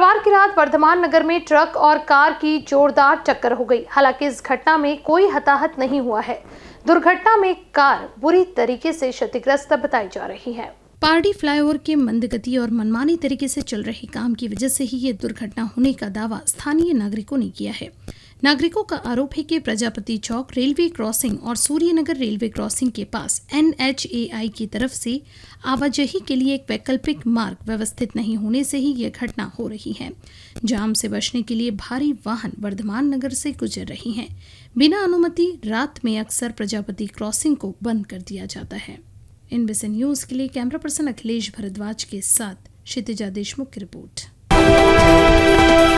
शुक्रवार की रात वर्धमान नगर में ट्रक और कार की जोरदार टक्कर हो गई हालांकि इस घटना में कोई हताहत नहीं हुआ है दुर्घटना में कार बुरी तरीके से क्षतिग्रस्त बताई जा रही है पार्टी फ्लाईओवर के मंद गति और मनमानी तरीके से चल रहे काम की वजह से ही ये दुर्घटना होने का दावा स्थानीय नागरिकों ने किया है नागरिकों का आरोप है कि प्रजापति चौक रेलवे क्रॉसिंग और सूर्यनगर रेलवे क्रॉसिंग के पास एन की तरफ से आवाजाही के लिए एक वैकल्पिक मार्ग व्यवस्थित नहीं होने से ही यह घटना हो रही है जाम से बचने के लिए भारी वाहन वर्धमान नगर से गुजर रही हैं बिना अनुमति रात में अक्सर प्रजापति क्रॉसिंग को बंद कर दिया जाता है इन बिसन न्यूज के लिए कैमरा पर्सन अखिलेश भरद्वाज के साथ क्षितिजा देशमुख की रिपोर्ट